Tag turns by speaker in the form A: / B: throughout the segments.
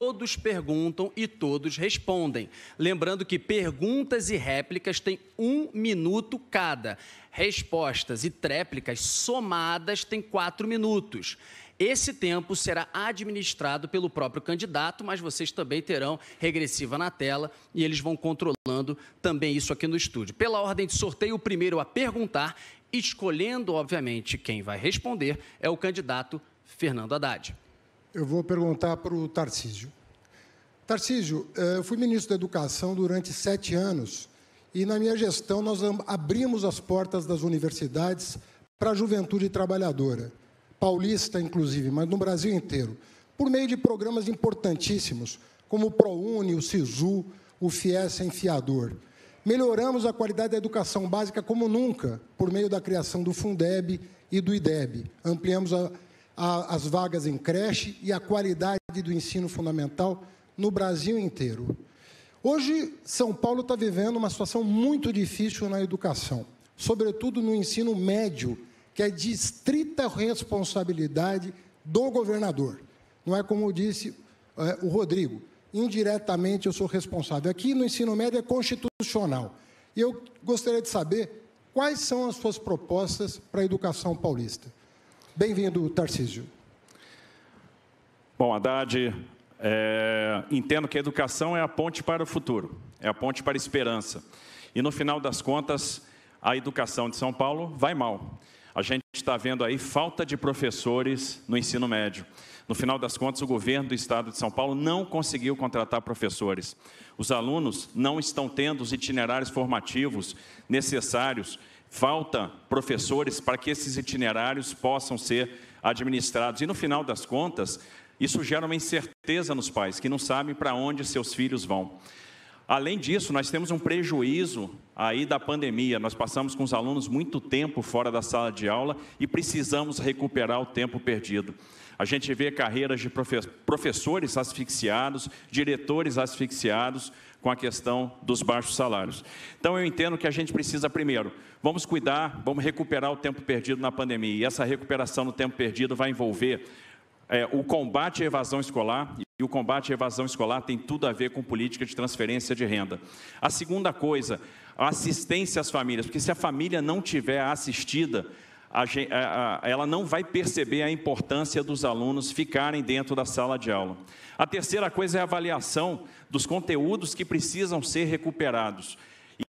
A: Todos perguntam e todos respondem. Lembrando que perguntas e réplicas têm um minuto cada. Respostas e tréplicas somadas têm quatro minutos. Esse tempo será administrado pelo próprio candidato, mas vocês também terão regressiva na tela e eles vão controlando também isso aqui no estúdio. Pela ordem de sorteio, o primeiro a perguntar, escolhendo, obviamente, quem vai responder, é o candidato Fernando Haddad.
B: Eu vou perguntar para o Tarcísio. Tarcísio, eh, eu fui ministro da Educação durante sete anos e, na minha gestão, nós abrimos as portas das universidades para a juventude trabalhadora, paulista, inclusive, mas no Brasil inteiro, por meio de programas importantíssimos, como o ProUni, o SISU, o FIES Enfiador. Melhoramos a qualidade da educação básica como nunca, por meio da criação do Fundeb e do IDEB. Ampliamos a a, as vagas em creche e a qualidade do ensino fundamental no Brasil inteiro. Hoje, São Paulo está vivendo uma situação muito difícil na educação, sobretudo no ensino médio, que é de estrita responsabilidade do governador. Não é como disse é, o Rodrigo, indiretamente eu sou responsável. Aqui no ensino médio é constitucional. E eu gostaria de saber quais são as suas propostas para a educação paulista. Bem-vindo, Tarcísio.
A: Bom, Haddad, é, entendo que a educação é a ponte para o futuro, é a ponte para a esperança. E no final das contas, a educação de São Paulo vai mal. A gente está vendo aí falta de professores no ensino médio. No final das contas, o governo do estado de São Paulo não conseguiu contratar professores. Os alunos não estão tendo os itinerários formativos necessários falta professores para que esses itinerários possam ser administrados. E no final das contas, isso gera uma incerteza nos pais, que não sabem para onde seus filhos vão. Além disso, nós temos um prejuízo aí da pandemia. Nós passamos com os alunos muito tempo fora da sala de aula e precisamos recuperar o tempo perdido. A gente vê carreiras de professores asfixiados, diretores asfixiados, com a questão dos baixos salários. Então, eu entendo que a gente precisa, primeiro, vamos cuidar, vamos recuperar o tempo perdido na pandemia. E essa recuperação do tempo perdido vai envolver é, o combate à evasão escolar. E o combate à evasão escolar tem tudo a ver com política de transferência de renda. A segunda coisa, a assistência às famílias, porque se a família não tiver assistida, a, a, ela não vai perceber a importância dos alunos ficarem dentro da sala de aula. A terceira coisa é a avaliação dos conteúdos que precisam ser recuperados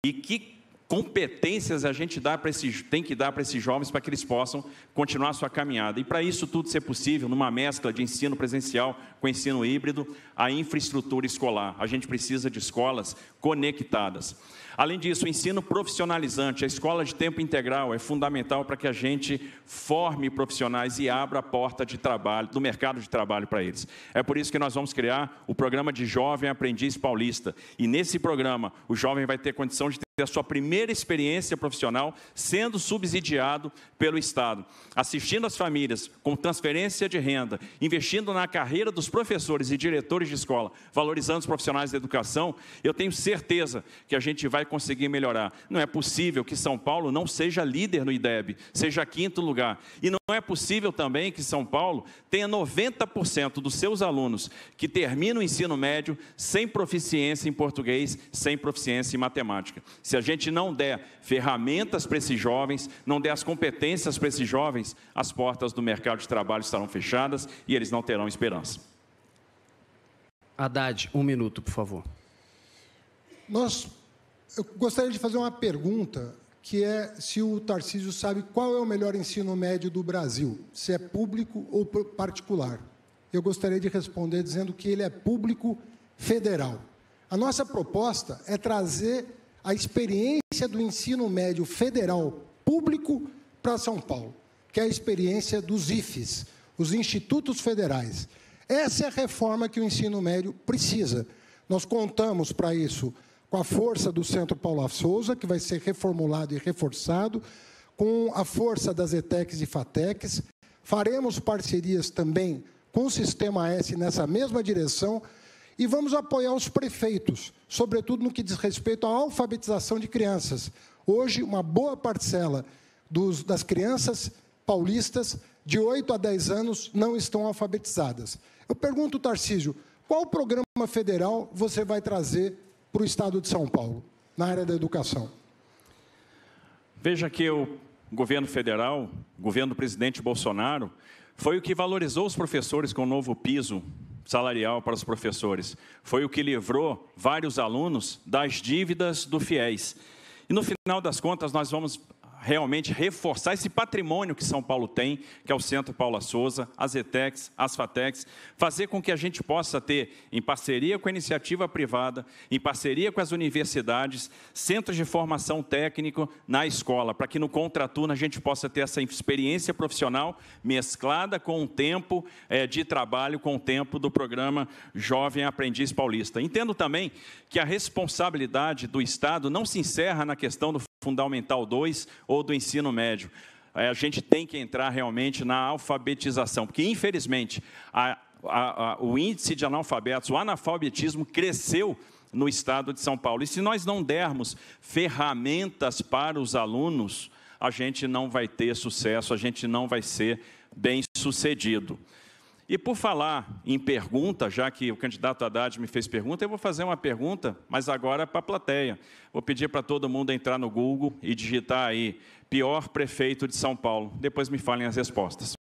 A: e que competências a gente dá para esses, tem que dar para esses jovens para que eles possam continuar a sua caminhada. E para isso tudo ser possível, numa mescla de ensino presencial com ensino híbrido, a infraestrutura escolar. A gente precisa de escolas conectadas. Além disso, o ensino profissionalizante, a escola de tempo integral é fundamental para que a gente forme profissionais e abra a porta de trabalho, do mercado de trabalho para eles. É por isso que nós vamos criar o programa de Jovem Aprendiz Paulista. E nesse programa, o jovem vai ter condição de ter a sua primeira experiência profissional sendo subsidiado pelo Estado, assistindo as famílias com transferência de renda, investindo na carreira dos professores e diretores de escola, valorizando os profissionais da educação, eu tenho certeza que a gente vai conseguir melhorar. Não é possível que São Paulo não seja líder no IDEB, seja quinto lugar. E não não é possível também que São Paulo tenha 90% dos seus alunos que terminam o ensino médio sem proficiência em português, sem proficiência em matemática. Se a gente não der ferramentas para esses jovens, não der as competências para esses jovens, as portas do mercado de trabalho estarão fechadas e eles não terão esperança.
B: Haddad, um minuto, por favor. Nós, eu gostaria de fazer uma pergunta que é se o Tarcísio sabe qual é o melhor ensino médio do Brasil, se é público ou particular. Eu gostaria de responder dizendo que ele é público federal. A nossa proposta é trazer a experiência do ensino médio federal público para São Paulo, que é a experiência dos IFES, os institutos federais. Essa é a reforma que o ensino médio precisa. Nós contamos para isso com a força do Centro Paulo F. Souza, que vai ser reformulado e reforçado, com a força das ETECs e FATECs. Faremos parcerias também com o Sistema S nessa mesma direção e vamos apoiar os prefeitos, sobretudo no que diz respeito à alfabetização de crianças. Hoje, uma boa parcela dos, das crianças paulistas de 8 a 10 anos não estão alfabetizadas. Eu pergunto, Tarcísio, qual programa federal você vai trazer para o Estado de São Paulo, na área da educação?
A: Veja que o governo federal, o governo do presidente Bolsonaro, foi o que valorizou os professores com o novo piso salarial para os professores. Foi o que livrou vários alunos das dívidas do FIES. E no final das contas, nós vamos realmente reforçar esse patrimônio que São Paulo tem, que é o Centro Paula Souza, as ETEX, as FATEX, fazer com que a gente possa ter, em parceria com a iniciativa privada, em parceria com as universidades, centros de formação técnico na escola, para que no contraturno a gente possa ter essa experiência profissional mesclada com o tempo é, de trabalho, com o tempo do programa Jovem Aprendiz Paulista. Entendo também que a responsabilidade do Estado não se encerra na questão do Fundamental 2 ou do ensino médio. A gente tem que entrar realmente na alfabetização, porque, infelizmente, a, a, a, o índice de analfabetos, o analfabetismo cresceu no estado de São Paulo. E se nós não dermos ferramentas para os alunos, a gente não vai ter sucesso, a gente não vai ser bem sucedido. E por falar em pergunta, já que o candidato Haddad me fez pergunta, eu vou fazer uma pergunta, mas agora para a plateia. Vou pedir para todo mundo entrar no Google e digitar aí pior prefeito de São Paulo. Depois me falem as respostas.